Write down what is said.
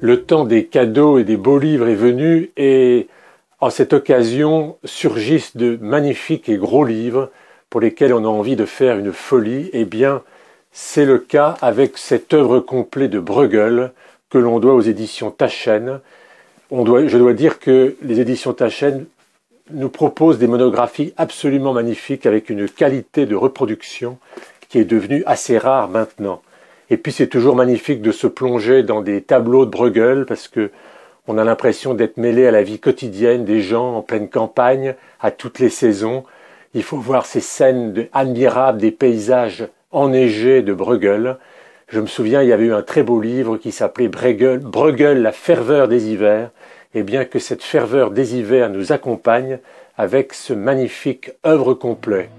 le temps des cadeaux et des beaux livres est venu et en cette occasion surgissent de magnifiques et gros livres pour lesquels on a envie de faire une folie. Eh bien, c'est le cas avec cette œuvre complète de Bruegel que l'on doit aux éditions Tachen. je dois dire que les éditions Tachen nous proposent des monographies absolument magnifiques avec une qualité de reproduction qui est devenue assez rare maintenant. Et puis c'est toujours magnifique de se plonger dans des tableaux de Bruegel parce que on a l'impression d'être mêlé à la vie quotidienne des gens en pleine campagne, à toutes les saisons. Il faut voir ces scènes admirables des paysages enneigés de Bruegel. Je me souviens, il y avait eu un très beau livre qui s'appelait Bruegel, Bruegel, la ferveur des hivers. Et eh bien que cette ferveur des hivers nous accompagne avec ce magnifique œuvre complet.